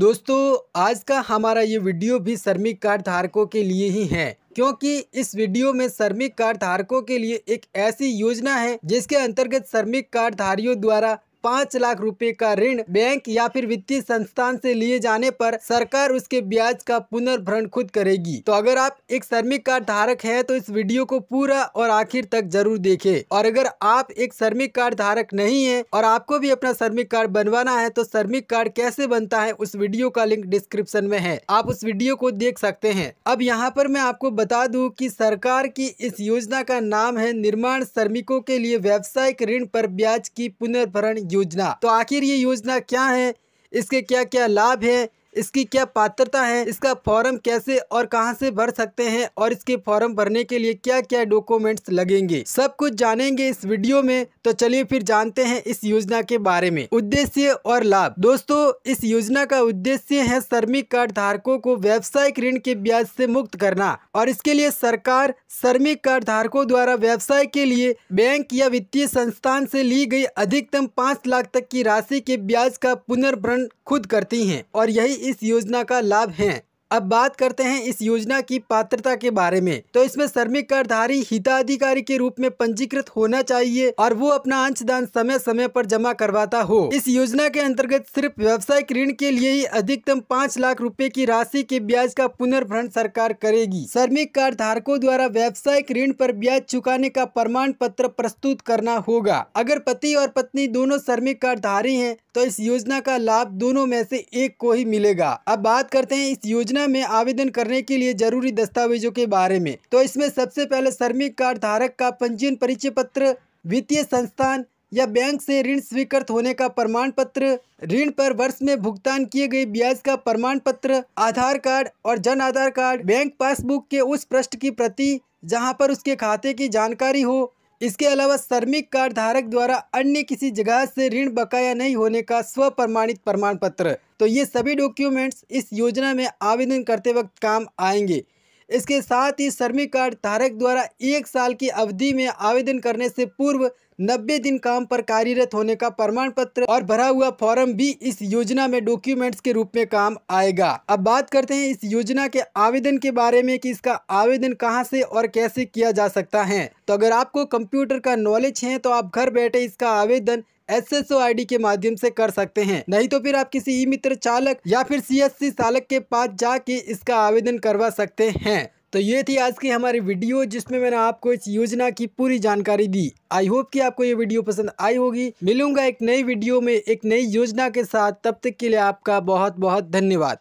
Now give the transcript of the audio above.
दोस्तों आज का हमारा ये वीडियो भी श्रमिक कार्ड धारकों के लिए ही है क्योंकि इस वीडियो में श्रमिक कार्ड धारकों के लिए एक ऐसी योजना है जिसके अंतर्गत श्रमिक कार्ड धारियों द्वारा पाँच लाख रुपए का ऋण बैंक या फिर वित्तीय संस्थान से लिए जाने पर सरकार उसके ब्याज का पुनर्भरण खुद करेगी तो अगर आप एक श्रमिक कार्ड धारक है तो इस वीडियो को पूरा और आखिर तक जरूर देखे और अगर आप एक श्रमिक कार्ड धारक नहीं है और आपको भी अपना श्रमिक कार्ड बनवाना है तो श्रमिक कार्ड कैसे बनता है उस वीडियो का लिंक डिस्क्रिप्शन में है आप उस वीडियो को देख सकते हैं अब यहाँ पर मैं आपको बता दू कि सरकार की इस योजना का नाम है निर्माण श्रमिकों के लिए व्यावसायिक ऋण पर ब्याज की पुनर्भरण योजना तो आखिर ये योजना क्या है इसके क्या क्या लाभ है इसकी क्या पात्रता है इसका फॉर्म कैसे और कहाँ से भर सकते हैं और इसके फॉर्म भरने के लिए क्या क्या डॉक्यूमेंट्स लगेंगे सब कुछ जानेंगे इस वीडियो में तो चलिए फिर जानते हैं इस योजना के बारे में उद्देश्य और लाभ दोस्तों इस योजना का उद्देश्य है श्रमिक कार्ड धारकों को व्यावसायिक ऋण के ब्याज से मुक्त करना और इसके लिए सरकार श्रमिक कार्ड धारकों द्वारा व्यवसाय के लिए बैंक या वित्तीय संस्थान से ली गई अधिकतम पाँच लाख तक की राशि के ब्याज का पुनर्भरण खुद करती है और यही इस योजना का लाभ है अब बात करते हैं इस योजना की पात्रता के बारे में तो इसमें श्रमिक करधारी हिताधिकारी के रूप में पंजीकृत होना चाहिए और वो अपना अंशदान समय समय पर जमा करवाता हो इस योजना के अंतर्गत सिर्फ व्यावसायिक ऋण के लिए ही अधिकतम पाँच लाख रुपए की राशि के ब्याज का पुनर्भरण सरकार करेगी श्रमिक कार्ड धारकों द्वारा व्यावसायिक ऋण आरोप ब्याज चुकाने का प्रमाण पत्र प्रस्तुत करना होगा अगर पति और पत्नी दोनों श्रमिक कार्डधारी है तो इस योजना का लाभ दोनों में से एक को ही मिलेगा अब बात करते हैं इस योजना में आवेदन करने के लिए जरूरी दस्तावेजों के बारे में तो इसमें सबसे पहले श्रमिक कार्ड धारक का पंजीयन परिचय पत्र वित्तीय संस्थान या बैंक से ऋण स्वीकृत होने का प्रमाण पत्र ऋण पर वर्ष में भुगतान किए गए ब्याज का प्रमाण पत्र आधार कार्ड और जन आधार कार्ड बैंक पासबुक के उस पृष्ठ की प्रति जहाँ पर उसके खाते की जानकारी हो इसके अलावा श्रमिक कार्ड धारक द्वारा अन्य किसी जगह से ऋण बकाया नहीं होने का स्व प्रमाणित प्रमाण पत्र तो ये सभी डॉक्यूमेंट्स इस योजना में आवेदन करते वक्त काम आएंगे इसके साथ ही श्रमिक कार्ड धारक द्वारा एक साल की अवधि में आवेदन करने से पूर्व 90 दिन काम पर कार्यरत होने का प्रमाण पत्र और भरा हुआ फॉर्म भी इस योजना में डॉक्यूमेंट्स के रूप में काम आएगा अब बात करते हैं इस योजना के आवेदन के बारे में कि इसका आवेदन कहां से और कैसे किया जा सकता है तो अगर आपको कंप्यूटर का नॉलेज है तो आप घर बैठे इसका आवेदन एस एस के माध्यम से कर सकते हैं नहीं तो फिर आप किसी ई मित्र चालक या फिर सी एस चालक के पास जाके इसका आवेदन करवा सकते हैं तो ये थी आज की हमारी वीडियो जिसमें मैंने आपको इस योजना की पूरी जानकारी दी आई होप कि आपको ये वीडियो पसंद आई होगी मिलूंगा एक नई वीडियो में एक नई योजना के साथ तब तक के लिए आपका बहुत बहुत धन्यवाद